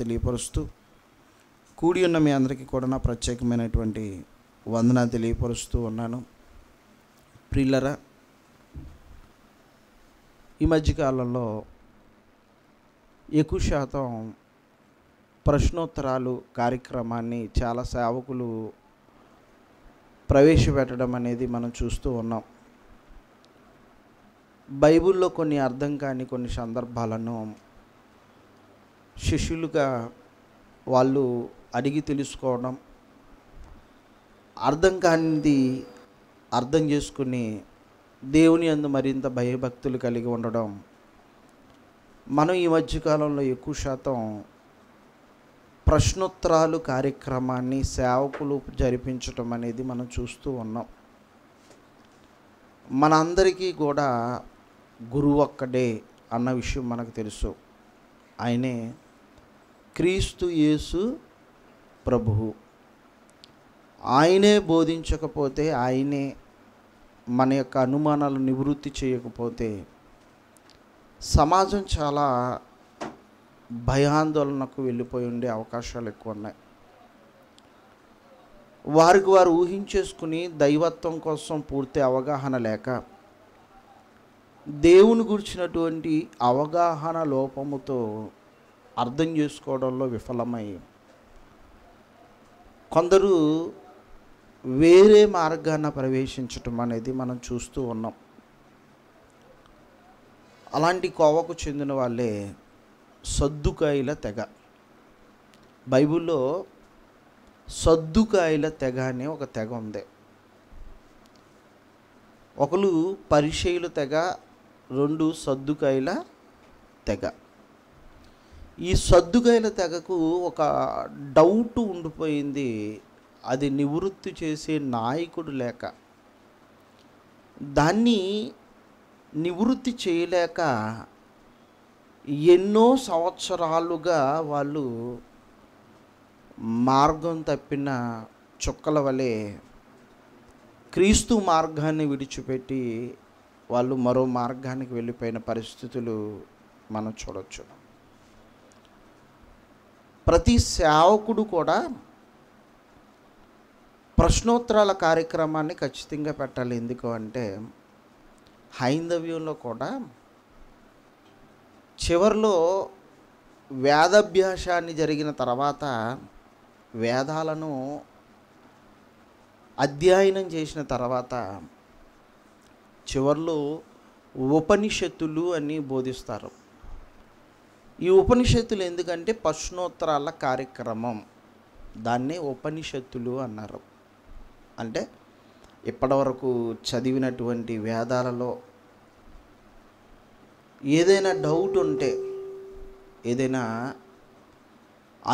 తెలియపరుస్తూ కూడి ఉన్న మీ అందరికీ కూడా నా ప్రత్యేకమైనటువంటి వందన తెలియపరుస్తూ ఉన్నాను ప్రిల్లరా ఈ మధ్యకాలంలో ఎక్కువ శాతం ప్రశ్నోత్తరాలు కార్యక్రమాన్ని చాలా సేవకులు ప్రవేశపెట్టడం అనేది మనం చూస్తూ ఉన్నాం బైబిల్లో కొన్ని అర్థం కాని కొన్ని సందర్భాలను శిష్యులుగా వాళ్ళు అడిగి తెలుసుకోవడం అర్థం కానిది అర్థం చేసుకుని దేవుని అందు మరింత భయభక్తులు కలిగి ఉండడం మనం ఈ మధ్యకాలంలో ఎక్కువ శాతం ప్రశ్నోత్తరాలు కార్యక్రమాన్ని సేవకులు జరిపించటం అనేది మనం చూస్తూ ఉన్నాం మనందరికీ కూడా గురువు ఒక్కడే అన్న విషయం మనకు తెలుసు ఆయనే క్రీస్తు యేసు ప్రభువు ఆయనే బోధించకపోతే ఆయనే మన యొక్క అనుమానాలు నివృత్తి చేయకపోతే సమాజం చాలా భయాందోళనకు వెళ్ళిపోయి ఉండే అవకాశాలు ఎక్కువ ఉన్నాయి వారికి వారు ఊహించేసుకుని దైవత్వం కోసం పూర్తి అవగాహన లేక దేవుని గురించినటువంటి అవగాహన లోపముతో అర్థం చేసుకోవడంలో విఫలమై కొందరు వేరే మార్గాన ప్రవేశించటం అనేది మనం చూస్తూ ఉన్నాం అలాంటి కోవకు చెందిన వాళ్ళే సద్దుకాయల తెగ బైబిల్లో సద్దుకాయల తెగ అనే ఒక తెగ ఉంది ఒకరు పరిచయులు తెగ రెండు సద్దుకాయల తెగ ఈ సద్దుగైల తెగకు ఒక డౌట్ ఉండిపోయింది అది నివృత్తి చేసే నాయకుడు లేక దాన్ని నివృత్తి చేయలేక ఎన్నో సంవత్సరాలుగా వాళ్ళు మార్గం తప్పిన చుక్కల వలె క్రీస్తు మార్గాన్ని విడిచిపెట్టి వాళ్ళు మరో మార్గానికి వెళ్ళిపోయిన పరిస్థితులు మనం చూడొచ్చు ప్రతి సేవకుడు కూడా ప్రశ్నోత్తరాల కార్యక్రమాన్ని ఖచ్చితంగా పెట్టాలి ఎందుకు అంటే హైందవ్యంలో కూడా చివరిలో వేదాభ్యాసాన్ని జరిగిన తర్వాత వేదాలను అధ్యయనం చేసిన తర్వాత చివర్లో ఉపనిషత్తులు అని బోధిస్తారు ఈ ఉపనిషత్తులు ఎందుకంటే ప్రశ్నోత్తరాల కార్యక్రమం దాన్నే ఉపనిషత్తులు అన్నారు అంటే ఇప్పటివరకు చదివినటువంటి వేదాలలో ఏదైనా డౌట్ ఉంటే ఏదైనా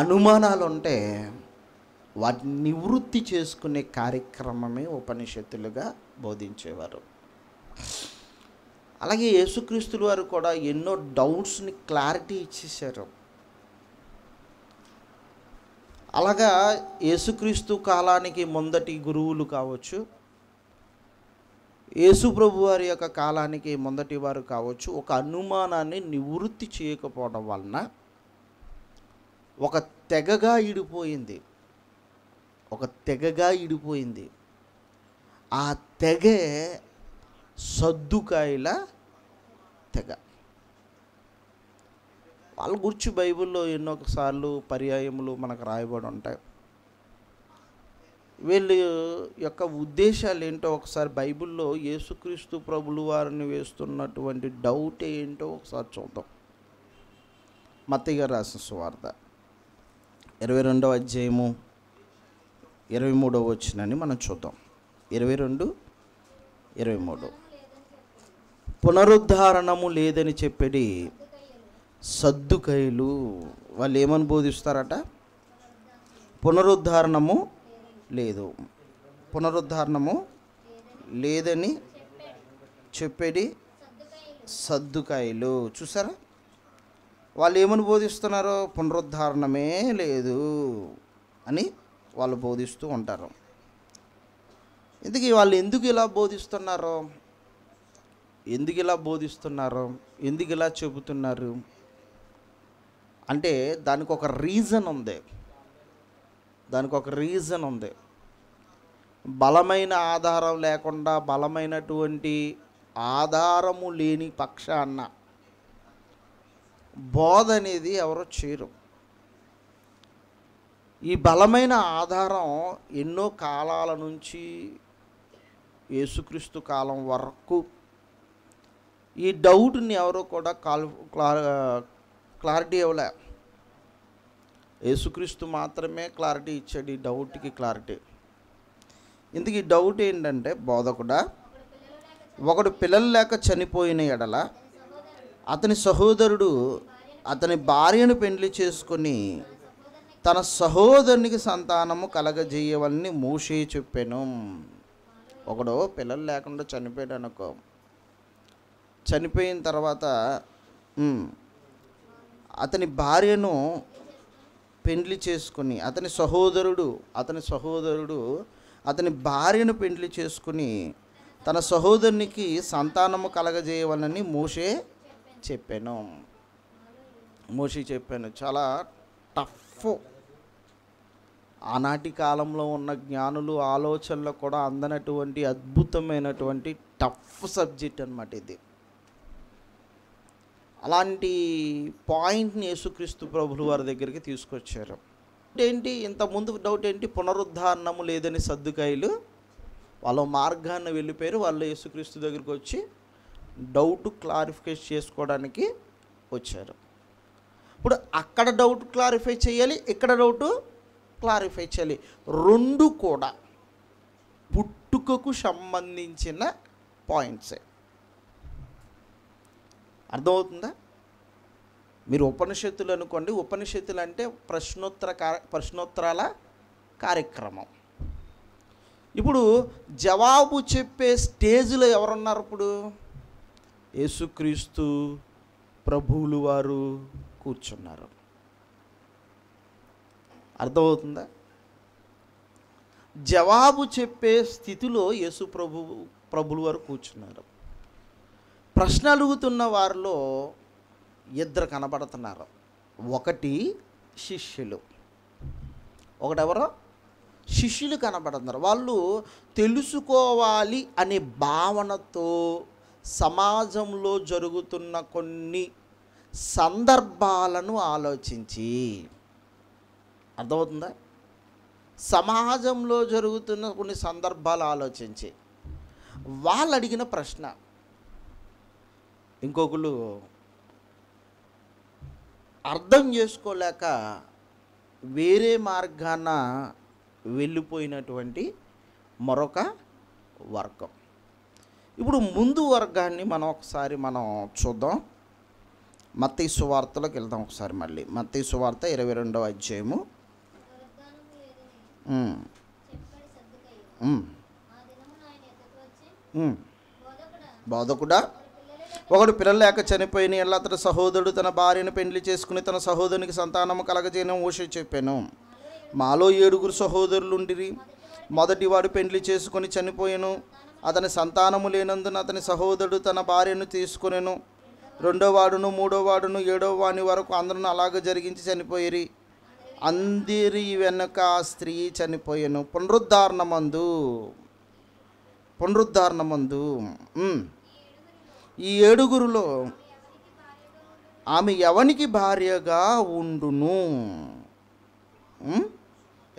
అనుమానాలు ఉంటే వాటిని నివృత్తి చేసుకునే కార్యక్రమమే ఉపనిషత్తులుగా బోధించేవారు అలాగే యేసుక్రీస్తులు వారు కూడా ఎన్నో డౌట్స్ని క్లారిటీ ఇచ్చేసారు అలాగా యేసుక్రీస్తు కాలానికి ముందటి గురువులు కావచ్చు యేసు ప్రభు వారి యొక్క కాలానికి మొదటి వారు కావచ్చు ఒక అనుమానాన్ని నివృత్తి చేయకపోవడం వలన ఒక తెగగా ఇడిపోయింది ఒక తెగగా ఇడిపోయింది ఆ తెగే సర్దుకాయల తెగ వాళ్ళ గురించి బైబిల్లో ఎన్నోసార్లు పర్యాయములు మనకు రాయబడి ఉంటాయి వీళ్ళ యొక్క ఉద్దేశాలు ఏంటో ఒకసారి బైబిల్లో యేసుక్రీస్తు ప్రభులు వారిని వేస్తున్నటువంటి డౌట్ ఏంటో ఒకసారి చూద్దాం మత్తిగా రాసిన సువార్త ఇరవై రెండవ అధ్యాయము ఇరవై మూడవ వచ్చినని మనం చూద్దాం ఇరవై రెండు ఇరవై మూడు పునరుద్ధారణము లేదని చెప్పేది సద్దుకైలు వాళ్ళు ఏమని బోధిస్తారట పునరుద్ధారణము లేదు పునరుద్ధారణము లేదని చెప్పేది సద్దుకాయలు చూసారా వాళ్ళు ఏమని బోధిస్తున్నారో పునరుద్ధారణమే లేదు అని వాళ్ళు బోధిస్తూ ఉంటారు ఇందుకే వాళ్ళు ఎందుకు ఇలా బోధిస్తున్నారో ఎందుకు ఇలా బోధిస్తున్నారు ఎందుకు ఇలా చెబుతున్నారు అంటే దానికి ఒక రీజన్ ఉంది దానికి ఒక రీజన్ ఉంది బలమైన ఆధారం లేకుండా బలమైనటువంటి ఆధారము లేని పక్షాన్న బోధ అనేది ఎవరో చేయరు ఈ బలమైన ఆధారం ఎన్నో కాలాల నుంచి యేసుక్రీస్తు కాలం వరకు ఈ డౌట్ని ఎవరో కూడా కాల్ క్లారిటీ ఇవ్వలే యేసుక్రీస్తు మాత్రమే క్లారిటీ ఇచ్చాడు ఈ డౌట్కి క్లారిటీ ఇందుకు ఈ డౌట్ ఏంటంటే బోధకుడ ఒకడు పిల్లలు లేక చనిపోయిన ఎడల అతని సహోదరుడు అతని భార్యను పెండ్లి చేసుకొని తన సహోదరునికి సంతానము కలగజేయవని మూషి చెప్పాను ఒకడు పిల్లలు లేకుండా చనిపోయాడు అనుకో చనిపోయిన తర్వాత అతని భార్యను పెండ్లి చేసుకుని అతని సహోదరుడు అతని సహోదరుడు అతని భార్యను పెండ్లి చేసుకుని తన సహోదరునికి సంతానము కలగజేయవాలని మోషే చెప్పాను మోషే చెప్పాను చాలా టఫ్ ఆనాటి కాలంలో ఉన్న జ్ఞానులు ఆలోచనలు కూడా అందనటువంటి అద్భుతమైనటువంటి టఫ్ సబ్జెక్ట్ అనమాట ఇది అలాంటి పాయింట్ని యేసుక్రీస్తు ప్రభులు వారి దగ్గరికి తీసుకొచ్చారు ఏంటి ఇంత ముందు డౌట్ ఏంటి పునరుద్ధారణము లేదని సర్దుకాయలు వాళ్ళ మార్గాన్ని వెళ్ళిపోయారు వాళ్ళు యేసుక్రీస్తు దగ్గరికి వచ్చి డౌట్ క్లారిఫికేస్ చేసుకోవడానికి వచ్చారు ఇప్పుడు అక్కడ డౌట్ క్లారిఫై చేయాలి ఇక్కడ డౌట్ క్లారిఫై చేయాలి రెండు కూడా పుట్టుకకు సంబంధించిన పాయింట్సే అర్థమవుతుందా మీరు ఉపనిషత్తులు అనుకోండి ఉపనిషత్తులు అంటే ప్రశ్నోత్తర ప్రశ్నోత్తరాల కార్యక్రమం ఇప్పుడు జవాబు చెప్పే స్టేజ్లో ఎవరున్నారు ఇప్పుడు యేసుక్రీస్తు ప్రభువులు వారు కూర్చున్నారు అర్థమవుతుందా జవాబు చెప్పే స్థితిలో యేసు ప్రభు ప్రభులు వారు కూర్చున్నారు ప్రశ్న అడుగుతున్న వారిలో ఇద్దరు కనబడుతున్నారు ఒకటి శిష్యులు ఒకటెవరో శిష్యులు కనబడుతున్నారు వాళ్ళు తెలుసుకోవాలి అనే భావనతో సమాజంలో జరుగుతున్న కొన్ని సందర్భాలను ఆలోచించి అర్థమవుతుందా సమాజంలో జరుగుతున్న కొన్ని సందర్భాలు ఆలోచించి వాళ్ళు అడిగిన ప్రశ్న ఇంకొకళ్ళు అర్థం చేసుకోలేక వేరే మార్గాన వెళ్ళిపోయినటువంటి మరొక వర్గం ఇప్పుడు ముందు వర్గాన్ని మనం ఒకసారి మనం చూద్దాం మత్తి సువార్తలోకి వెళ్దాం ఒకసారి మళ్ళీ మత్తి సువార్త ఇరవై రెండవ అధ్యాయము బోధకుడా ఒకడు పిల్లలు లేక చనిపోయిన ఎలా అతడు సహోదరుడు తన భార్యను పెండ్లి చేసుకుని తన సహోదరునికి సంతానము కలగజేయను ఊష చెప్పాను మాలో ఏడుగురు సహోదరులు ఉండిరి మొదటివాడు పెండ్లి చేసుకొని చనిపోయాను అతని సంతానము లేనందున అతని సహోదరుడు తన భార్యను తీసుకునేను మూడో మూడోవాడును ఏడో వాడి వరకు అందరూ అలాగ జరిగించి చనిపోయిరి అందరి వెనక ఆ స్త్రీ చనిపోయాను పునరుద్ధారణ మందు ఈ ఏడుగురులో ఆమె ఎవనికి భార్యగా ఉండును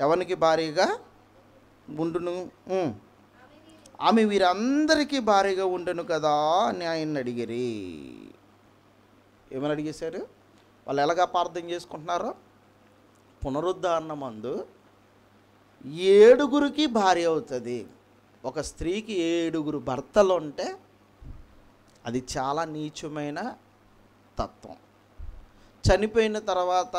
ఎవనికి భార్యగా ఉండును ఆమె వీరందరికీ భారీగా ఉండను కదా అని ఆయన అడిగిరి ఏమని అడిగేశారు వాళ్ళు ఎలాగ అపార్థం చేసుకుంటున్నారో పునరుద్ధరణ మందు ఏడుగురికి భార్య అవుతుంది ఒక స్త్రీకి ఏడుగురు భర్తలు ఉంటే అది చాలా నీచమైన తత్వం చనిపోయిన తర్వాత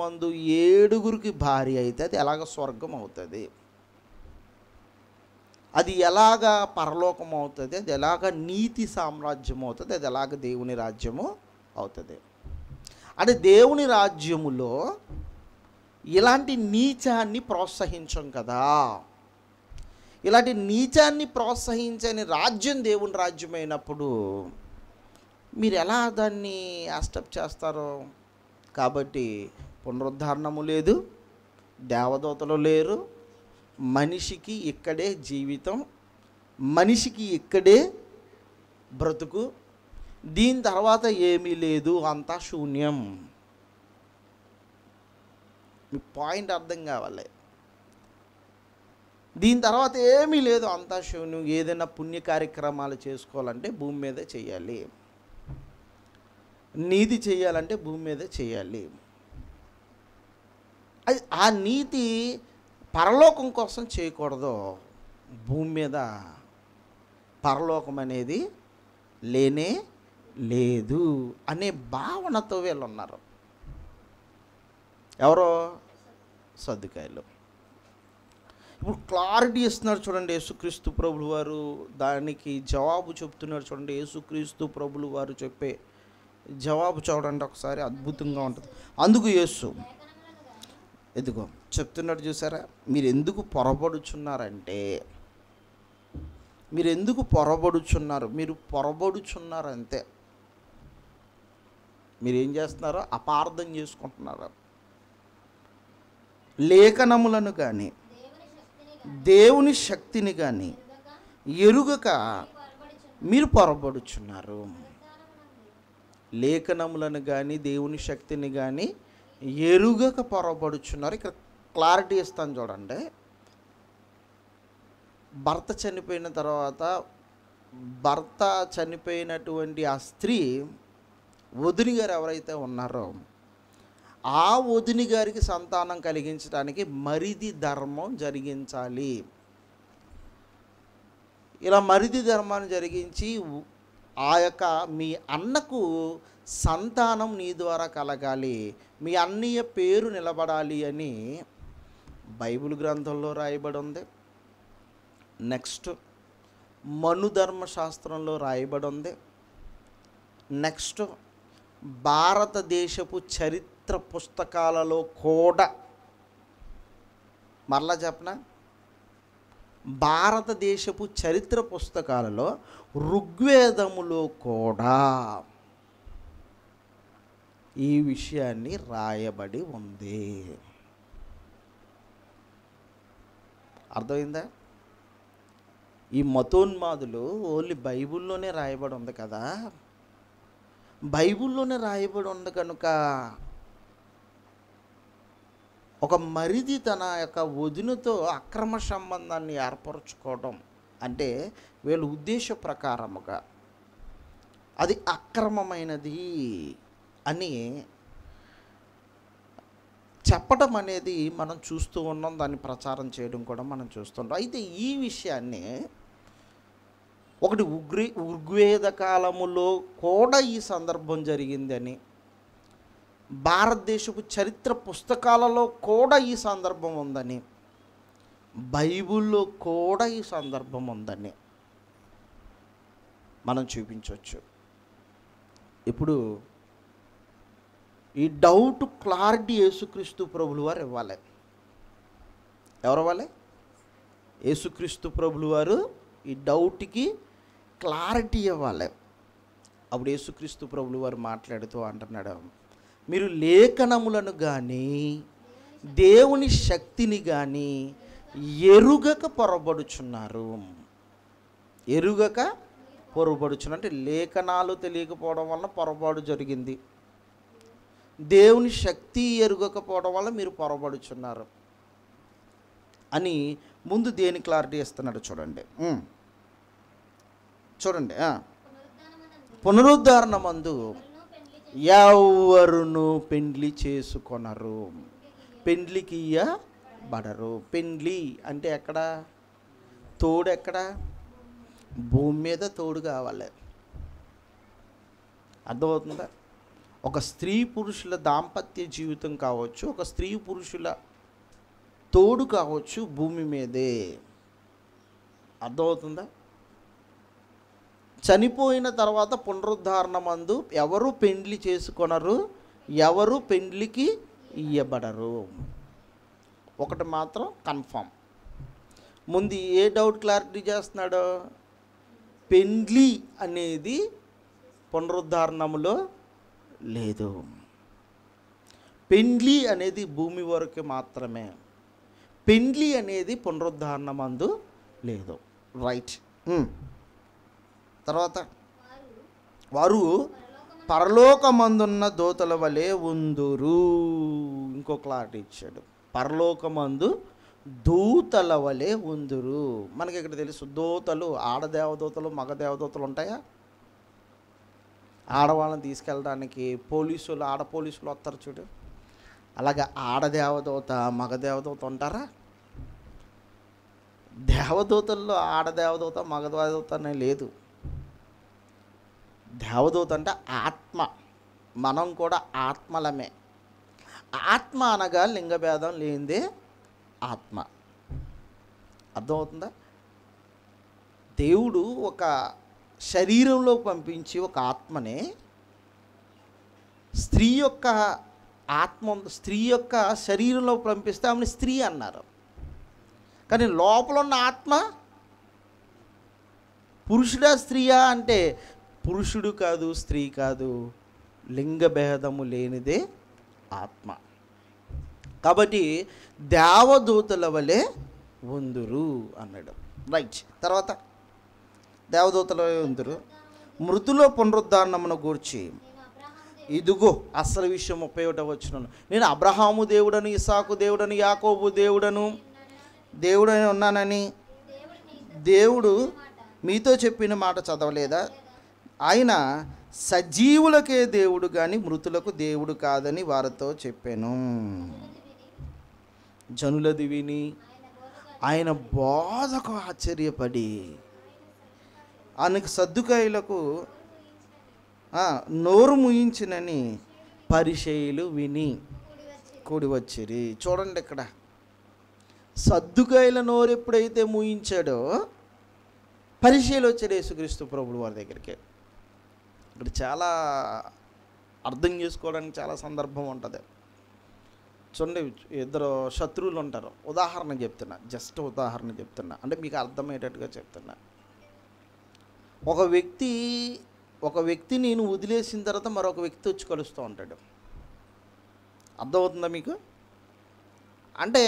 మందు ఏడుగురికి భార్య అయితే అది ఎలాగ స్వర్గం అవుతుంది అది ఎలాగ పరలోకం అవుతుంది అది ఎలాగ నీతి సామ్రాజ్యం అవుతుంది అది ఎలాగ దేవుని రాజ్యము అవుతుంది అంటే దేవుని రాజ్యములో ఇలాంటి నీచాన్ని ప్రోత్సహించం కదా ఇలాంటి నీచాన్ని ప్రోత్సహించని రాజ్యం దేవుని రాజ్యమైనప్పుడు మీరు ఎలా దాన్ని యాస్టప్ చేస్తారో కాబట్టి పునరుద్ధరణము లేదు దేవదూతలు లేరు మనిషికి ఇక్కడే జీవితం మనిషికి ఇక్కడే బ్రతుకు దీని తర్వాత ఏమీ లేదు అంతా శూన్యం మీ పాయింట్ అర్థం కావాలి దీని తర్వాత ఏమీ లేదు అంతా శివుని ఏదైనా పుణ్య కార్యక్రమాలు చేసుకోవాలంటే భూమి మీద చేయాలి నీతి చేయాలంటే భూమి మీద చేయాలి అది ఆ నీతి పరలోకం కోసం చేయకూడదు భూమి మీద పరలోకం అనేది లేనే లేదు అనే భావనతో వీళ్ళు ఉన్నారు ఎవరో సర్దుకాయలు ఇప్పుడు క్లారిటీ ఇస్తున్నారు చూడండి యేసుక్రీస్తు ప్రభులు వారు దానికి జవాబు చెప్తున్నారు చూడండి యేసుక్రీస్తు ప్రభులు వారు చెప్పే జవాబు చూడండి ఒకసారి అద్భుతంగా ఉంటుంది అందుకు యేసు ఎదుగో చెప్తున్నాడు చూసారా మీరు ఎందుకు పొరబడుచున్నారంటే మీరు ఎందుకు పొరబడుచున్నారు మీరు పొరబడుచున్నారు అంతే మీరు ఏం చేస్తున్నారో అపార్థం చేసుకుంటున్నారు లేఖనములను కానీ దేవుని శక్తిని కానీ ఎరుగక మీరు పొరబడుచున్నారు లేఖనములను కానీ దేవుని శక్తిని కానీ ఎరుగక పొరబడుచున్నారు ఇక్కడ క్లారిటీ ఇస్తాను చూడండి భర్త చనిపోయిన తర్వాత భర్త చనిపోయినటువంటి ఆ స్త్రీ వదిలి గారు ఎవరైతే ఉన్నారో ఆ వదిని గారికి సంతానం కలిగించడానికి మరిది ధర్మం జరిగించాలి ఇలా మరిది ధర్మాన్ని జరిగించి ఆ యొక్క మీ అన్నకు సంతానం నీ ద్వారా కలగాలి మీ అన్నయ్య పేరు నిలబడాలి అని బైబిల్ గ్రంథంలో రాయబడి ఉంది నెక్స్ట్ మనుధర్మశాస్త్రంలో రాయబడి ఉంది నెక్స్ట్ భారతదేశపు చరిత్ర చరిత్ర పుస్తకాలలో కూడా మరలా చెప్పన భారతదేశపు చరిత్ర పుస్తకాలలో ఋగ్వేదములో కూడా ఈ విషయాన్ని రాయబడి ఉంది అర్థమైందా ఈ మతోన్మాదులు ఓన్లీ బైబిల్లోనే రాయబడి ఉంది కదా బైబిల్లోనే రాయబడి ఉంది కనుక ఒక మరిది తన యొక్క వదినతో అక్రమ సంబంధాన్ని ఏర్పరచుకోవడం అంటే వీళ్ళ ఉద్దేశ ప్రకారముగా అది అక్రమమైనది అని చెప్పడం అనేది మనం చూస్తూ ఉన్నాం దాన్ని ప్రచారం చేయడం కూడా మనం చూస్తుంటాం అయితే ఈ విషయాన్ని ఒకటి ఉగ్రి ఉగ్వేద కాలములో కూడా ఈ సందర్భం జరిగిందని భారతదేశపు చరిత్ర పుస్తకాలలో కూడా ఈ సందర్భం ఉందని బైబుల్లో కూడా ఈ సందర్భం ఉందని మనం చూపించవచ్చు ఇప్పుడు ఈ డౌట్ క్లారిటీ యేసుక్రీస్తు ప్రభులు వారు ఇవ్వాలి ఎవరు ఇవ్వాలి యేసుక్రీస్తు ప్రభులు వారు ఈ డౌట్కి క్లారిటీ ఇవ్వాలి అప్పుడు యేసుక్రీస్తు ప్రభులు వారు మాట్లాడుతూ అంటున్నాడు మీరు లేఖనములను కానీ దేవుని శక్తిని కానీ ఎరుగక పొరబడుచున్నారు ఎరుగక పొరబడుచున్న అంటే లేఖనాలు తెలియకపోవడం వలన పొరపాటు జరిగింది దేవుని శక్తి ఎరుగకపోవడం వల్ల మీరు పొరబడుచున్నారు అని ముందు దేని క్లారిటీ ఇస్తున్నాడు చూడండి చూడండి పునరుద్ధారణ మందు ఎవరును పెండ్లి చేసుకొనరు పెండ్లికి ఇయ్యబడరు పెండ్లి అంటే ఎక్కడ తోడు ఎక్కడ భూమి మీద తోడు కావాలి అర్థమవుతుందా ఒక స్త్రీ పురుషుల దాంపత్య జీవితం కావచ్చు ఒక స్త్రీ పురుషుల తోడు కావచ్చు భూమి మీదే అర్థమవుతుందా చనిపోయిన తర్వాత పునరుద్ధారణ మందు ఎవరు పెండ్లి చేసుకొనరు ఎవరు పెండ్లికి ఇయ్యబడరు ఒకటి మాత్రం కన్ఫామ్ ముందు ఏ డౌట్ క్లారిటీ చేస్తున్నాడు పెండ్లి అనేది పునరుద్ధారణములో లేదు పెండ్లి అనేది భూమి వరకు మాత్రమే పెండ్లి అనేది పునరుద్ధారణ మందు లేదు రైట్ తర్వాత వారు పరలోకమందున్న దోతల వలె ఉందురు ఇంకో క్లారిటీ ఇచ్చాడు పరలోకమందు దూతల వలె ఉందురు మనకి ఇక్కడ తెలుసు దోతలు ఆడదేవదూతలు మగ దేవదూతలు ఉంటాయా ఆడవాళ్ళని తీసుకెళ్ళడానికి పోలీసులు ఆడ పోలీసులు వస్తారు చూడు అలాగే ఆడదేవదూత మగ దేవదూత ఉంటారా దేవదూతల్లో ఆడదేవదూత మగ దేవదూత అనే లేదు దేవదూత అంటే ఆత్మ మనం కూడా ఆత్మలమే ఆత్మ అనగా లింగభేదం లేనిది ఆత్మ అర్థమవుతుందా దేవుడు ఒక శరీరంలో పంపించి ఒక ఆత్మని స్త్రీ యొక్క ఆత్మ స్త్రీ యొక్క శరీరంలో పంపిస్తే ఆమె స్త్రీ అన్నారు కానీ లోపల ఉన్న ఆత్మ పురుషుడా స్త్రీయా అంటే పురుషుడు కాదు స్త్రీ కాదు లింగభేదము లేనిదే ఆత్మ కాబట్టి దేవదూతల వలె ఉందురు అన్నాడు రైట్ తర్వాత దేవదూతల వలె ఉందురు మృతుల పునరుద్ధారణమును గూర్చి ఇదిగో అసలు విషయం ముప్పై ఒకటో వచ్చిన నేను అబ్రహాము దేవుడను ఇసాకు దేవుడను యాకోబు దేవుడను దేవుడని ఉన్నానని దేవుడు మీతో చెప్పిన మాట చదవలేదా ఆయన సజీవులకే దేవుడు కానీ మృతులకు దేవుడు కాదని వారితో చెప్పాను జనులది విని ఆయన బోధకు ఆశ్చర్యపడి ఆయనకు సర్దుకాయలకు నోరు ముయించినని పరిశైలు విని కూడి వచ్చిరి చూడండి ఇక్కడ సర్దుకాయల నోరు ఎప్పుడైతే ముయించాడో పరిశీలు వచ్చాడు యేసుక్రీస్తు ప్రభుడు వారి దగ్గరికి ఇక్కడ చాలా అర్థం చేసుకోవడానికి చాలా సందర్భం ఉంటుంది చూడండి ఇద్దరు శత్రువులు ఉంటారు ఉదాహరణ చెప్తున్నా జస్ట్ ఉదాహరణ చెప్తున్నా అంటే మీకు అర్థమయ్యేటట్టుగా చెప్తున్నా ఒక వ్యక్తి ఒక వ్యక్తి నేను వదిలేసిన తర్వాత మరొక వ్యక్తి వచ్చి కలుస్తూ ఉంటాడు అర్థమవుతుందా మీకు అంటే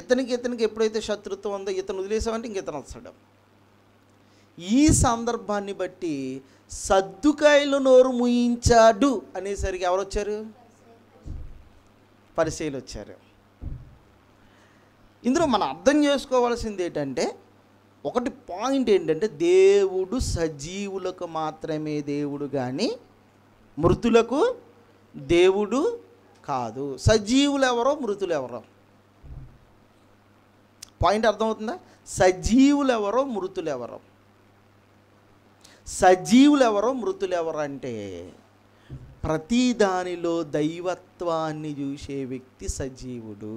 ఇతనికి ఇతనికి ఎప్పుడైతే శత్రుత్వం ఉందో ఇతను వదిలేసామంటే ఇంక ఇతను వస్తాడు ఈ సందర్భాన్ని బట్టి సర్దుకాయలు నోరు ముయించాడు అనేసరికి ఎవరు వచ్చారు పరిశీలు వచ్చారు ఇందులో మనం అర్థం చేసుకోవాల్సింది ఏంటంటే ఒకటి పాయింట్ ఏంటంటే దేవుడు సజీవులకు మాత్రమే దేవుడు కానీ మృతులకు దేవుడు కాదు సజీవులు ఎవరో మృతులు ఎవరో పాయింట్ అర్థమవుతుందా సజీవులు ఎవరో మృతులు ఎవరో సజీవులు ఎవరో మృతులు ఎవరు అంటే ప్రతి దానిలో దైవత్వాన్ని చూసే వ్యక్తి సజీవుడు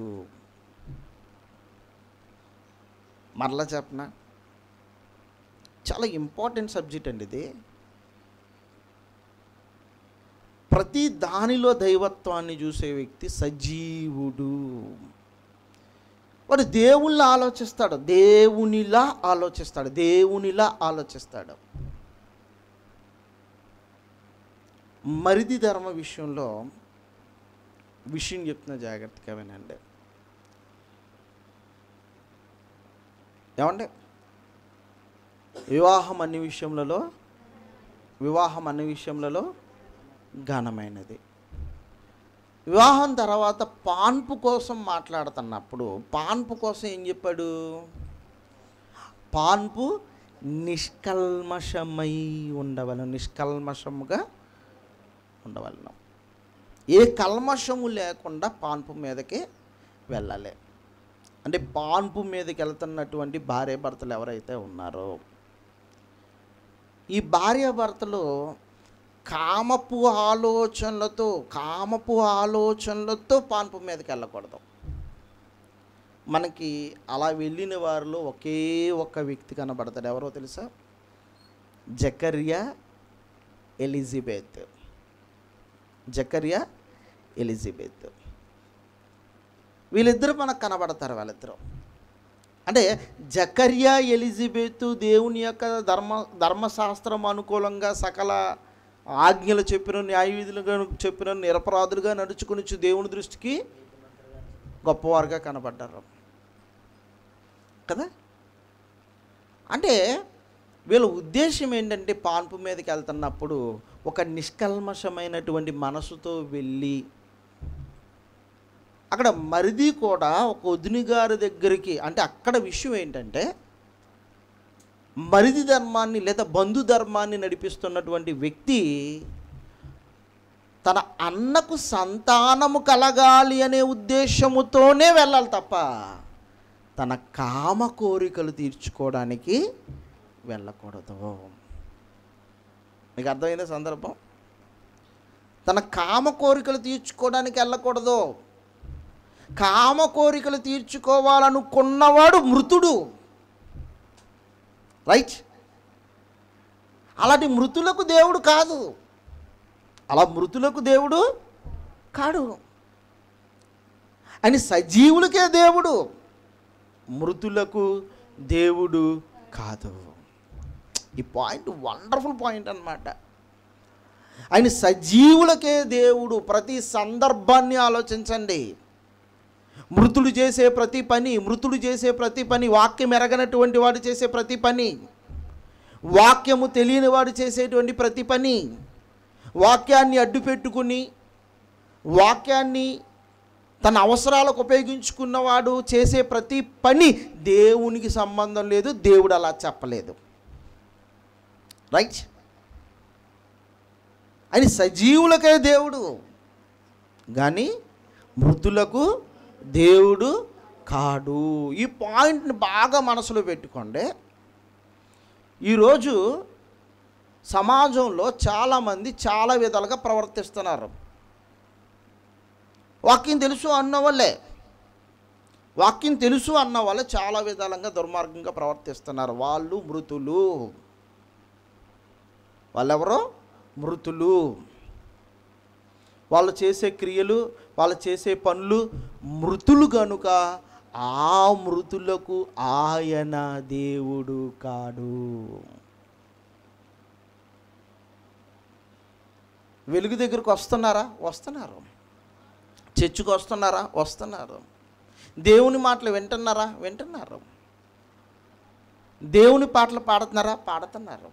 మరలా చెప్పనా చాలా ఇంపార్టెంట్ సబ్జెక్ట్ అండి ఇది ప్రతి దానిలో దైవత్వాన్ని చూసే వ్యక్తి సజీవుడు వాడు దేవుళ్ళ ఆలోచిస్తాడు దేవునిలా ఆలోచిస్తాడు దేవునిలా ఆలోచిస్తాడు మరిది ధర్మ విషయంలో విషయం చెప్తున్న జాగ్రత్తగా వినండి ఏమండి వివాహం అన్ని విషయములలో వివాహం అన్ని విషయములలో ఘనమైనది వివాహం తర్వాత పాన్పు కోసం మాట్లాడుతున్నప్పుడు పాన్పు కోసం ఏం చెప్పాడు పాన్పు నిష్కల్మషమై ఉండవలను నిష్కల్మషముగా నడుచుకుంటూ వెళ్ళడం ఏ కల్మషము లేకుండా పాన్పు మీదకి వెళ్ళాలి అంటే పాన్పు మీదకి వెళ్తున్నటువంటి భార్య భర్తలు ఎవరైతే ఉన్నారో ఈ భార్య భర్తలు కామపు ఆలోచనలతో కామపు ఆలోచనలతో పాన్పు మీదకి వెళ్ళకూడదు మనకి అలా వెళ్ళిన వారిలో ఒకే ఒక్క వ్యక్తి కనబడతాడు ఎవరో తెలుసా జకర్యా ఎలిజబెత్ జకరియా ఎలిజబెత్ వీళ్ళిద్దరు మనకు కనబడతారు వాళ్ళిద్దరు అంటే జకర్యా ఎలిజబెత్ దేవుని యొక్క ధర్మ ధర్మశాస్త్రం అనుకూలంగా సకల ఆజ్ఞలు చెప్పిన న్యాయవీధులుగా చెప్పిన నిరపరాధులుగా నడుచుకుని దేవుని దృష్టికి గొప్పవారుగా కనబడ్డారు కదా అంటే వీళ్ళ ఉద్దేశం ఏంటంటే పాన్పు మీదకి వెళ్తున్నప్పుడు ఒక నిష్కల్మషమైనటువంటి మనసుతో వెళ్ళి అక్కడ మరిది కూడా ఒక వదిని గారి దగ్గరికి అంటే అక్కడ విషయం ఏంటంటే మరిది ధర్మాన్ని లేదా బంధు ధర్మాన్ని నడిపిస్తున్నటువంటి వ్యక్తి తన అన్నకు సంతానము కలగాలి అనే ఉద్దేశముతోనే వెళ్ళాలి తప్ప తన కామ కోరికలు తీర్చుకోవడానికి వెళ్ళకూడదు మీకు అర్థమైన సందర్భం తన కామ కోరికలు తీర్చుకోవడానికి వెళ్ళకూడదు కామ కోరికలు తీర్చుకోవాలనుకున్నవాడు మృతుడు రైట్ అలాంటి మృతులకు దేవుడు కాదు అలా మృతులకు దేవుడు కాడు అని సజీవులకే దేవుడు మృతులకు దేవుడు కాదు ఈ పాయింట్ వండర్ఫుల్ పాయింట్ అనమాట ఆయన సజీవులకే దేవుడు ప్రతి సందర్భాన్ని ఆలోచించండి మృతులు చేసే ప్రతి పని మృతులు చేసే ప్రతి పని వాక్యం ఎరగనటువంటి వాడు చేసే ప్రతి పని వాక్యము తెలియని వాడు చేసేటువంటి ప్రతి పని వాక్యాన్ని అడ్డు పెట్టుకుని వాక్యాన్ని తన అవసరాలకు ఉపయోగించుకున్నవాడు చేసే ప్రతి పని దేవునికి సంబంధం లేదు దేవుడు అలా చెప్పలేదు రైట్ ఆయన సజీవులకే దేవుడు కానీ మృతులకు దేవుడు కాడు ఈ పాయింట్ని బాగా మనసులో పెట్టుకోండి ఈరోజు సమాజంలో చాలామంది చాలా విధాలుగా ప్రవర్తిస్తున్నారు వాక్యం తెలుసు అన్నవాళ్ళే వాక్యం తెలుసు అన్న వాళ్ళే చాలా విధాలంగా దుర్మార్గంగా ప్రవర్తిస్తున్నారు వాళ్ళు మృతులు వాళ్ళెవరో మృతులు వాళ్ళు చేసే క్రియలు వాళ్ళు చేసే పనులు మృతులు కనుక ఆ మృతులకు ఆయన దేవుడు కాడు వెలుగు దగ్గరకు వస్తున్నారా వస్తున్నారు చర్చికి వస్తున్నారా వస్తున్నారు దేవుని మాటలు వింటున్నారా వింటున్నారు దేవుని పాటలు పాడుతున్నారా పాడుతున్నారు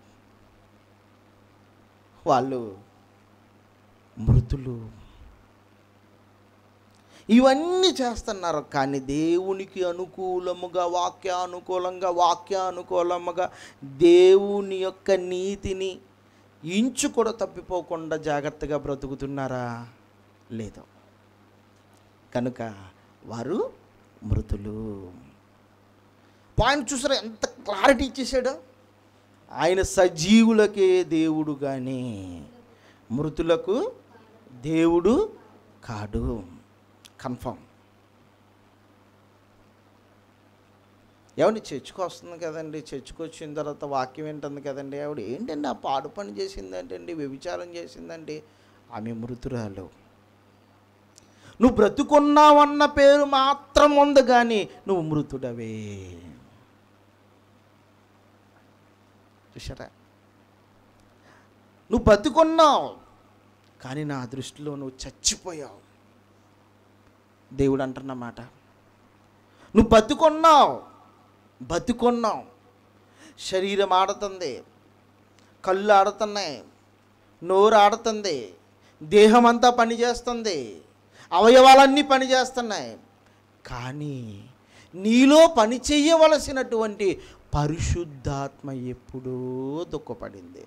వాళ్ళు మృతులు ఇవన్నీ చేస్తున్నారు కానీ దేవునికి అనుకూలముగా వాక్యానుకూలంగా వాక్యానుకూలముగా దేవుని యొక్క నీతిని ఇంచు కూడా తప్పిపోకుండా జాగ్రత్తగా బ్రతుకుతున్నారా లేదు కనుక వారు మృతులు పాయింట్ చూసారా ఎంత క్లారిటీ ఇచ్చేసాడో ఆయన సజీవులకే దేవుడు కానీ మృతులకు దేవుడు కాడు కన్ఫామ్ ఏమండి చర్చకు వస్తుంది కదండి చర్చకు వచ్చిన తర్వాత వాక్యం ఏంటుంది కదండి ఆవిడ ఏంటండి ఆ పాడు పని చేసిందంటండి వ్యభిచారం చేసిందండి ఆమె మృతురాలు నువ్వు బ్రతుకున్నావన్న పేరు మాత్రం ఉంది కానీ నువ్వు మృతుడవే చూసారా నువ్వు బతుకున్నావు కానీ నా దృష్టిలో నువ్వు చచ్చిపోయావు దేవుడు అంటున్నమాట నువ్వు బతుకున్నావు బతుకున్నావు శరీరం ఆడుతుంది కళ్ళు ఆడుతున్నాయి నోరు ఆడుతుంది దేహం అంతా పనిచేస్తుంది అవయవాలన్నీ పనిచేస్తున్నాయి కానీ నీలో పని చేయవలసినటువంటి పరిశుద్ధాత్మ ఎప్పుడూ దుఃఖపడింది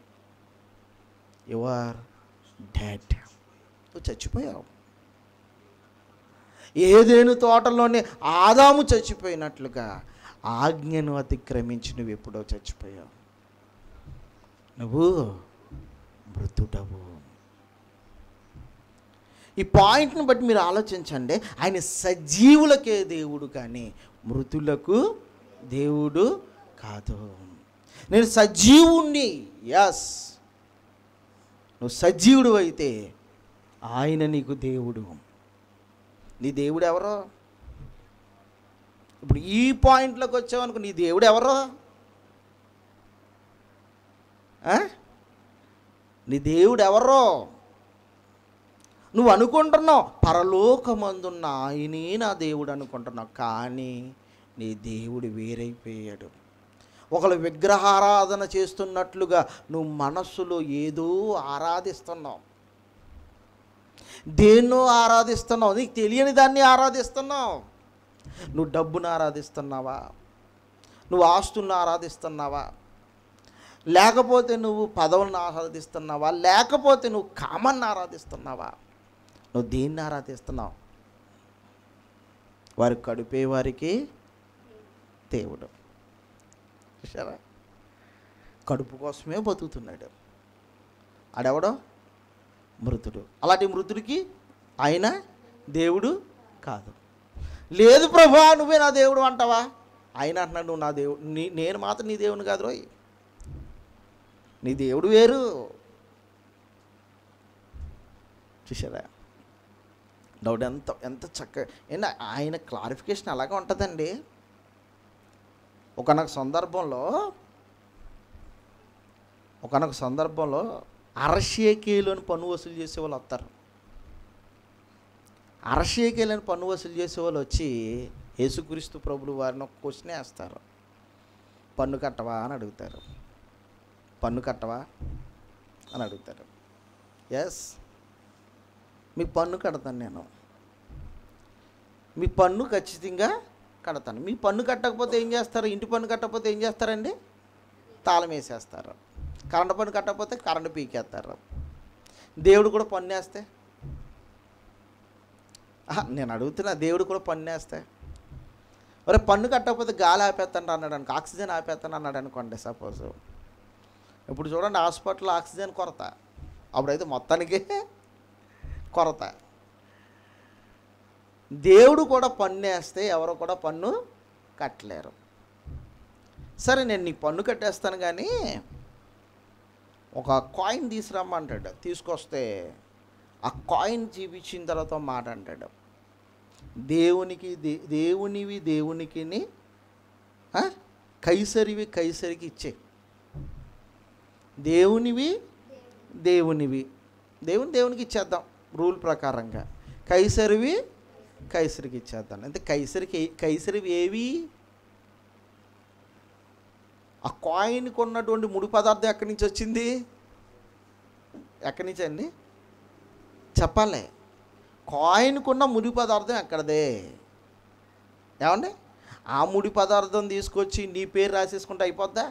యువర్ డెడ్ నువ్వు చచ్చిపోయావు ఏదేను తోటలోనే ఆదాము చచ్చిపోయినట్లుగా ఆజ్ఞను అతిక్రమించి నువ్వు ఎప్పుడో చచ్చిపోయావు నువ్వు మృతుడవు ఈ పాయింట్ని బట్టి మీరు ఆలోచించండి ఆయన సజీవులకే దేవుడు కానీ మృతులకు దేవుడు కాదు నేను సజీవుణ్ణి ఎస్ నువ్వు సజీవుడు అయితే ఆయన నీకు దేవుడు నీ దేవుడు ఎవరో ఇప్పుడు ఈ పాయింట్లోకి వచ్చావనుకో నీ దేవుడు ఎవరో నీ దేవుడు ఎవరో నువ్వు అనుకుంటున్నావు పరలోకమందున్న ఆయనే నా దేవుడు అనుకుంటున్నావు కానీ నీ దేవుడు వేరైపోయాడు ఒకళ్ళు విగ్రహారాధన చేస్తున్నట్లుగా నువ్వు మనస్సులో ఏదో ఆరాధిస్తున్నావు దేన్నో ఆరాధిస్తున్నావు నీకు తెలియని దాన్ని ఆరాధిస్తున్నావు నువ్వు డబ్బును ఆరాధిస్తున్నావా నువ్వు ఆస్తులను ఆరాధిస్తున్నావా లేకపోతే నువ్వు పదవులను ఆరాధిస్తున్నావా లేకపోతే నువ్వు కామన్ ఆరాధిస్తున్నావా నువ్వు దేన్ని ఆరాధిస్తున్నావు వారు వారికి దేవుడు చూసారా కడుపు కోసమే బతుకుతున్నాడు ఆడెవడో మృతుడు అలాంటి మృతుడికి ఆయన దేవుడు కాదు లేదు ప్రభా నువ్వే నా దేవుడు అంటావా ఆయన అంటున్నాడు నువ్వు నా దేవుడు నీ నేను మాత్రం నీ దేవుని కాదు రోయ్ నీ దేవుడు వేరు చూసారా డౌట్ ఎంత ఎంత చక్క ఆయన క్లారిఫికేషన్ అలాగే ఉంటుందండి ఒకనొక సందర్భంలో ఒకనొక సందర్భంలో అరషేకేలోని పన్ను వసూలు చేసే వాళ్ళు వస్తారు అరషేకేలోని పన్ను వసూలు చేసే వాళ్ళు వచ్చి యేసుక్రీస్తు ప్రభులు వారిని ఒక క్వశ్చన్ వేస్తారు పన్ను కట్టవా అని అడుగుతారు పన్ను కట్టవా అని అడుగుతారు ఎస్ మీ పన్ను కడతాను నేను మీ పన్ను ఖచ్చితంగా కడతాను మీ పన్ను కట్టకపోతే ఏం చేస్తారు ఇంటి పన్ను కట్టకపోతే ఏం చేస్తారండి తాళం వేసేస్తారు కరెంటు పన్ను కట్టకపోతే కరెంటు పీకేస్తారు దేవుడు కూడా పన్ను వేస్తే నేను అడుగుతున్నా దేవుడు కూడా పన్ను వేస్తే పన్ను కట్టకపోతే గాలి ఆపేస్తాను అన్నాడు అనుకో ఆక్సిజన్ ఆపేస్తాను అన్నాడు అనుకోండి సపోజ్ ఇప్పుడు చూడండి హాస్పిటల్లో ఆక్సిజన్ కొరత అప్పుడైతే మొత్తానికి కొరత దేవుడు కూడా పన్ను వేస్తే ఎవరు కూడా పన్ను కట్టలేరు సరే నేను నీకు పన్ను కట్టేస్తాను కానీ ఒక కాయిన్ తీసుకురమ్మంటాడు తీసుకొస్తే ఆ కాయిన్ చూపించిన తర్వాత మాట అంటాడు దేవునికి దే దేవునివి దేవునికి కైసరివి కైసరికి ఇచ్చే దేవునివి దేవునివి దేవుని దేవునికి ఇచ్చేద్దాం రూల్ ప్రకారంగా కైసరివి కైసరికి ఇచ్చేద్దాం అంటే కైసరికి కైసరివి ఏవి ఆ కాయిన్ కొన్నటువంటి ముడి పదార్థం ఎక్కడి నుంచి వచ్చింది ఎక్కడి నుంచి అండి చెప్పాలి కాయిన్ కొన్న ముడి పదార్థం ఎక్కడదే ఏమండి ఆ ముడి పదార్థం తీసుకొచ్చి నీ పేరు రాసేసుకుంటే అయిపోద్దా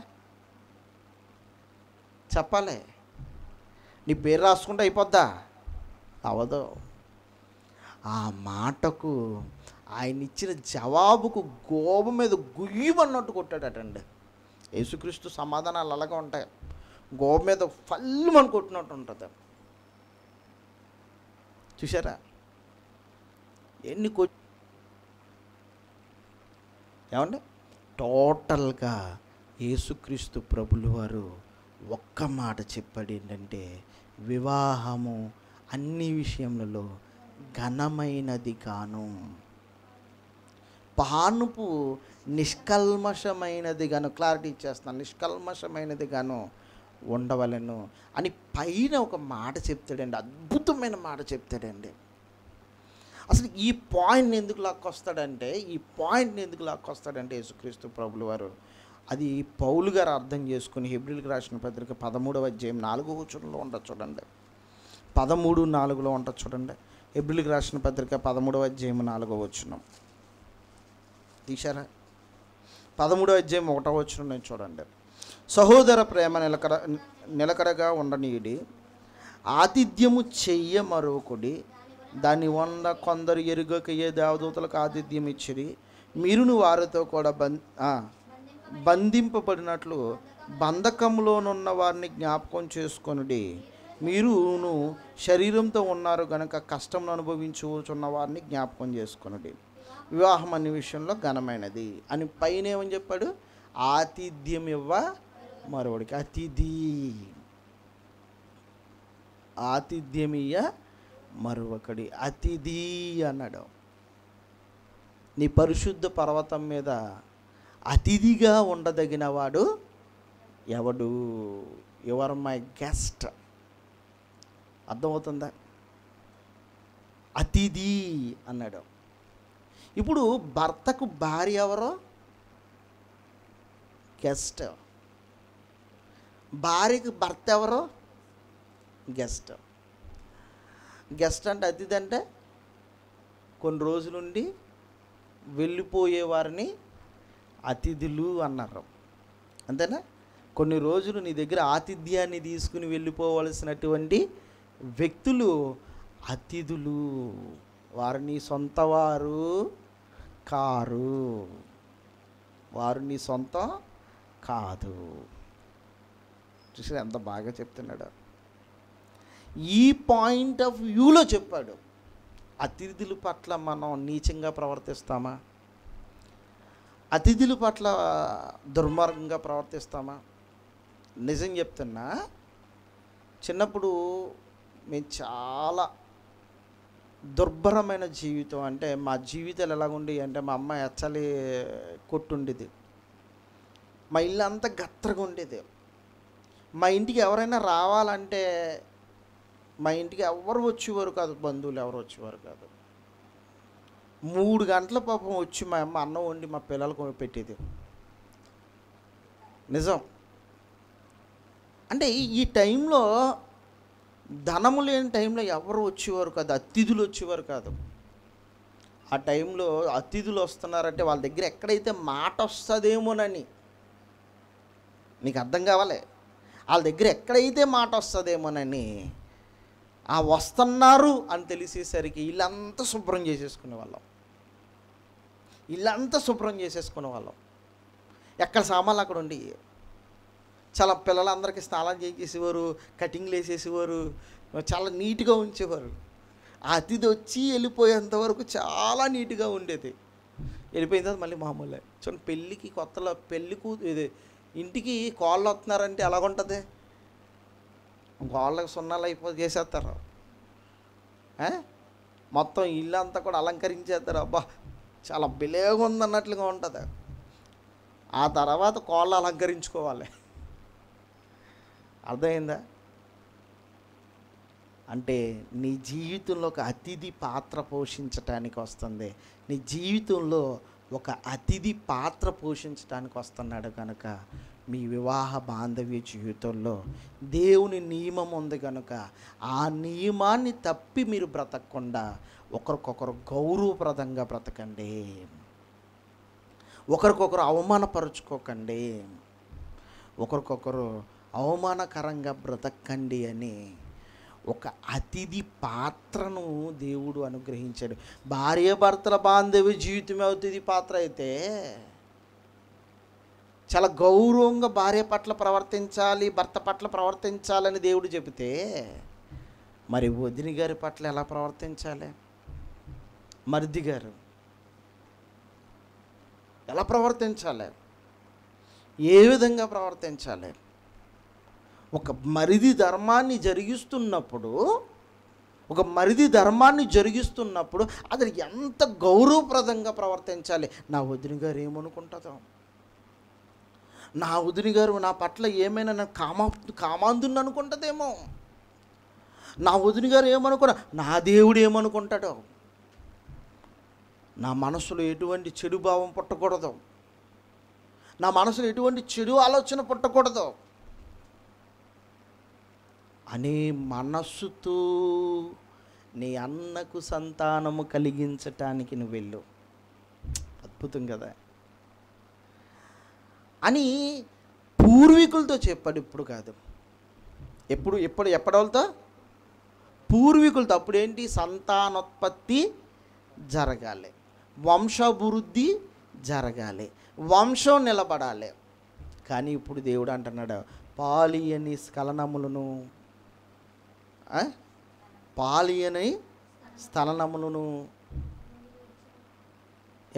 చెప్పాలి నీ పేరు రాసుకుంటే అయిపోద్దా అవదు ఆ మాటకు ఆయన ఇచ్చిన జవాబుకు గోబు మీద గుయ్యమన్నట్టు కొట్టాడటండి యేసుక్రీస్తు సమాధానాలు అలాగే ఉంటాయి గోబు మీద ఫల్మని కొట్టినట్టు ఉంటుంది చూసారా ఎన్ని కొ ఏమండి టోటల్గా యేసుక్రీస్తు ప్రభులు వారు ఒక్క మాట చెప్పాడు ఏంటంటే వివాహము అన్ని విషయములలో ఘనమైనది గాను పానుపు నిష్కల్మషమైనది గాను క్లారిటీ ఇచ్చేస్తాను నిష్కల్మషమైనది గాను ఉండవలను అని పైన ఒక మాట చెప్తాడండి అద్భుతమైన మాట చెప్తాడండి అసలు ఈ పాయింట్ని ఎందుకు లాక్కొస్తాడంటే ఈ పాయింట్ని ఎందుకు లాక్కొస్తాడంటే యేసుక్రీస్తు ప్రభుల వారు అది పౌలు గారు అర్థం చేసుకుని హెబ్రిల్కి రాసిన పత్రిక పదమూడవ అధ్యాయం నాలుగో చూడంలో ఉండ చూడండి పదమూడు నాలుగులో ఉంటుంది చూడండి ఎబ్రిల్కి రాసిన పత్రిక పదమూడవ అధ్యాయం నాలుగవ వచ్చున్నాం తీశారా పదమూడవ అధ్యాయం ఒకటవ వచ్చిన నేను చూడండి సహోదర ప్రేమ నిలకడ నిలకడగా ఉండనీయుడి ఆతిథ్యము చెయ్య మరొకడి దాని వంద కొందరు ఎరుగకయ్యే దేవదూతలకు ఆతిథ్యం ఇచ్చిరి మీరును వారితో కూడా బం బంధింపబడినట్లు బంధకంలోనున్న వారిని జ్ఞాపకం చేసుకొనుడి మీరును శరీరంతో ఉన్నారు కనుక కష్టంను అనుభవించుచున్న వారిని జ్ఞాపకం చేసుకున్నది వివాహం అనే విషయంలో ఘనమైనది అని పైన ఏమని చెప్పాడు ఆతిథ్యం ఇవ్వ మరొకడికి అతిథి ఆతిథ్యమియ మరొకడి అతిథి అన్నాడు నీ పరిశుద్ధ పర్వతం మీద అతిథిగా ఉండదగినవాడు ఎవడు యువర్ మై గెస్ట్ అర్థమవుతుందా అతిథి అన్నాడు ఇప్పుడు భర్తకు భార్య ఎవరో గెస్ట్ భార్యకు భర్త ఎవరో గెస్ట్ గెస్ట్ అంటే అతిథి అంటే కొన్ని రోజులుండి నుండి వెళ్ళిపోయేవారిని అతిథులు అన్నారు అంతేనా కొన్ని రోజులు నీ దగ్గర ఆతిథ్యాన్ని తీసుకుని వెళ్ళిపోవలసినటువంటి వ్యక్తులు అతిథులు వారిని సొంతవారు కారు వారిని సొంత కాదు చూసారు ఎంత బాగా చెప్తున్నాడు ఈ పాయింట్ ఆఫ్ వ్యూలో చెప్పాడు అతిథుల పట్ల మనం నీచంగా ప్రవర్తిస్తామా అతిథుల పట్ల దుర్మార్గంగా ప్రవర్తిస్తామా నిజం చెప్తున్నా చిన్నప్పుడు మేము చాలా దుర్భరమైన జీవితం అంటే మా జీవితాలు ఎలాగుండి అంటే మా అమ్మ ఎచ్చలి కొట్టుండేది మా ఇల్లు అంతా గత్రగా ఉండేది మా ఇంటికి ఎవరైనా రావాలంటే మా ఇంటికి ఎవరు వచ్చేవారు కాదు బంధువులు ఎవరు వచ్చేవారు కాదు మూడు గంటల పాపం వచ్చి మా అమ్మ అన్నం వండి మా పిల్లలకు పెట్టేది నిజం అంటే ఈ టైంలో ధనము లేని టైంలో ఎవరు వచ్చేవారు కాదు అతిథులు వచ్చేవారు కాదు ఆ టైంలో అతిథులు వస్తున్నారంటే వాళ్ళ దగ్గర ఎక్కడైతే మాట వస్తుందేమోనని నీకు అర్థం కావాలి వాళ్ళ దగ్గర ఎక్కడైతే మాట వస్తుందేమోనని ఆ వస్తున్నారు అని తెలిసేసరికి ఇల్లంతా శుభ్రం చేసేసుకునే వాళ్ళం ఇల్లంతా శుభ్రం చేసేసుకునే వాళ్ళం ఎక్కడ సామాన్లు అక్కడ ఉండి చాలా పిల్లలందరికీ స్నానం చేసేసేవారు కటింగ్లు వేసేసేవారు చాలా నీట్గా ఉంచేవారు అతిథి వచ్చి వెళ్ళిపోయేంతవరకు చాలా నీట్గా ఉండేది వెళ్ళిపోయిన తర్వాత మళ్ళీ మామూలే చూడండి పెళ్ళికి కొత్తలో పెళ్ళి ఇది ఇంటికి కోళ్ళు వస్తున్నారంటే ఎలాగుంటుంది కోళ్ళకి సున్నాలు అయిపోతే చేసేస్తారు మొత్తం ఇల్లు అంతా కూడా అలంకరించేస్తారు అబ్బా చాలా బిలేగా ఉందన్నట్లుగా ఉంటుంది ఆ తర్వాత కోళ్ళు అలంకరించుకోవాలి అర్థమైందా అంటే నీ జీవితంలో ఒక అతిథి పాత్ర పోషించటానికి వస్తుంది నీ జీవితంలో ఒక అతిథి పాత్ర పోషించడానికి వస్తున్నాడు కనుక మీ వివాహ బాంధవ్య జీవితంలో దేవుని నియమం ఉంది కనుక ఆ నియమాన్ని తప్పి మీరు బ్రతకకుండా ఒకరికొకరు గౌరవప్రదంగా బ్రతకండి ఒకరికొకరు అవమానపరుచుకోకండి ఒకరికొకరు అవమానకరంగా బ్రతకండి అని ఒక అతిథి పాత్రను దేవుడు అనుగ్రహించాడు భార్య భర్తల బాంధవ్య జీవితమే అతిథి పాత్ర అయితే చాలా గౌరవంగా భార్య పట్ల ప్రవర్తించాలి భర్త పట్ల ప్రవర్తించాలని దేవుడు చెబితే మరి వదిని గారి పట్ల ఎలా ప్రవర్తించాలి మరిది గారు ఎలా ప్రవర్తించాలి ఏ విధంగా ప్రవర్తించాలి ఒక మరిది ధర్మాన్ని జరిగిస్తున్నప్పుడు ఒక మరిది ధర్మాన్ని జరిగిస్తున్నప్పుడు అది ఎంత గౌరవప్రదంగా ప్రవర్తించాలి నా వదిని గారు ఏమనుకుంటుందో నా వదిని గారు నా పట్ల ఏమైనా కామా కామాందుని అనుకుంటుందేమో నా వదిని గారు ఏమనుకున్నా నా దేవుడు ఏమనుకుంటాడో నా మనసులో ఎటువంటి చెడు భావం పుట్టకూడదు నా మనసులో ఎటువంటి చెడు ఆలోచన పుట్టకూడదు అనే మనస్సుతో నీ అన్నకు సంతానము కలిగించటానికి నువ్వు వెళ్ళు అద్భుతం కదా అని పూర్వీకులతో చెప్పాడు ఇప్పుడు కాదు ఎప్పుడు ఎప్పుడు ఎప్పటివాళ్ళతో పూర్వీకులతో అప్పుడేంటి సంతానోత్పత్తి జరగాలి వంశాభివృద్ధి జరగాలి వంశం నిలబడాలి కానీ ఇప్పుడు దేవుడు అంటున్నాడు పాలియని స్ఖలనములను పాలియని స్థలనమును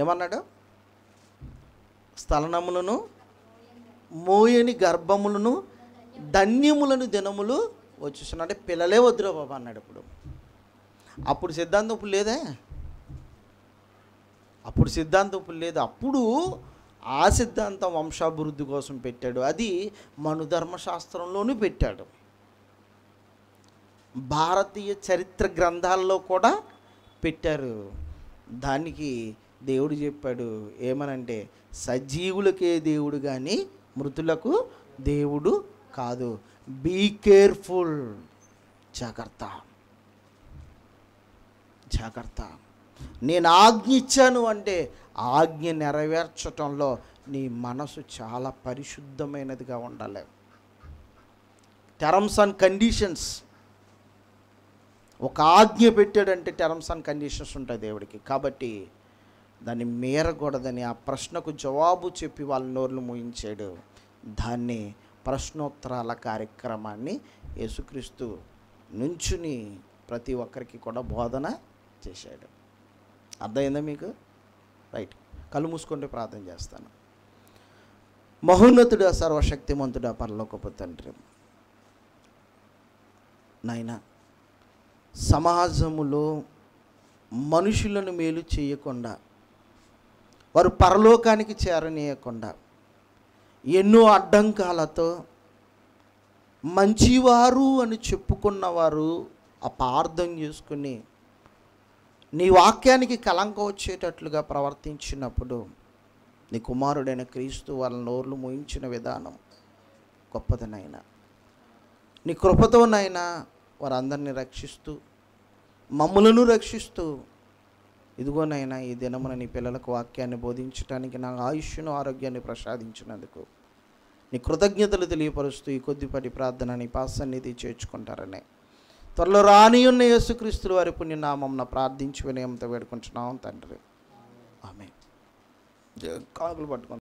ఏమన్నాడు స్థలనములను మోయని గర్భములను ధన్యములను దినములు వచ్చేస్తున్నాడు అంటే పిల్లలే వద్దురా బాబా అన్నాడు ఇప్పుడు అప్పుడు సిద్ధాంతం ఇప్పుడు లేదే అప్పుడు సిద్ధాంతం ఇప్పుడు లేదు అప్పుడు ఆ సిద్ధాంతం వంశాభివృద్ధి కోసం పెట్టాడు అది మనుధర్మశాస్త్రంలోనూ పెట్టాడు భారతీయ చరిత్ర గ్రంథాల్లో కూడా పెట్టారు దానికి దేవుడు చెప్పాడు ఏమనంటే సజీవులకే దేవుడు కానీ మృతులకు దేవుడు కాదు బీ కేర్ఫుల్ జాగ్రత్త జాగ్రత్త నేను ఆజ్ఞ ఇచ్చాను అంటే ఆజ్ఞ నెరవేర్చటంలో నీ మనసు చాలా పరిశుద్ధమైనదిగా ఉండాలి టర్మ్స్ అండ్ కండిషన్స్ ఒక ఆజ్ఞ పెట్టాడంటే టర్మ్స్ అండ్ కండిషన్స్ ఉంటాయి దేవుడికి కాబట్టి దాన్ని మేరకూడదని ఆ ప్రశ్నకు జవాబు చెప్పి వాళ్ళ నోర్లు మూయించాడు దాన్ని ప్రశ్నోత్తరాల కార్యక్రమాన్ని యేసుక్రీస్తు నుంచుని ప్రతి ఒక్కరికి కూడా బోధన చేశాడు అర్థమైందా మీకు రైట్ కళ్ళు మూసుకుంటే ప్రార్థన చేస్తాను మహోన్నతుడా సర్వశక్తిమంతుడా పరలోకపు తండ్రి నాయనా సమాజములో మనుషులను మేలు చేయకుండా వారు పరలోకానికి చేరనీయకుండా ఎన్నో అడ్డంకాలతో మంచివారు అని చెప్పుకున్నవారు అపార్థం చేసుకుని నీ వాక్యానికి కలంక వచ్చేటట్లుగా ప్రవర్తించినప్పుడు నీ కుమారుడైన క్రీస్తు వాళ్ళ నోర్లు మోయించిన విధానం గొప్పదనైనా నీ కృపతోనైనా వారందరినీ రక్షిస్తూ మమ్మలను రక్షిస్తూ ఇదిగోనైనా ఈ దినమున నీ పిల్లలకు వాక్యాన్ని బోధించడానికి నా ఆయుష్ను ఆరోగ్యాన్ని ప్రసాదించినందుకు నీ కృతజ్ఞతలు తెలియపరుస్తూ ఈ కొద్దిపాటి ప్రార్థన నీ పాసన్నిధి చేర్చుకుంటారనే త్వరలో ఉన్న యేసుక్రీస్తుల వారి పుణ్యనామం ప్రార్థించి వినయంతో వేడుకుంటున్నాం తండ్రి ఆమె కాకులు పట్టుకుంటాం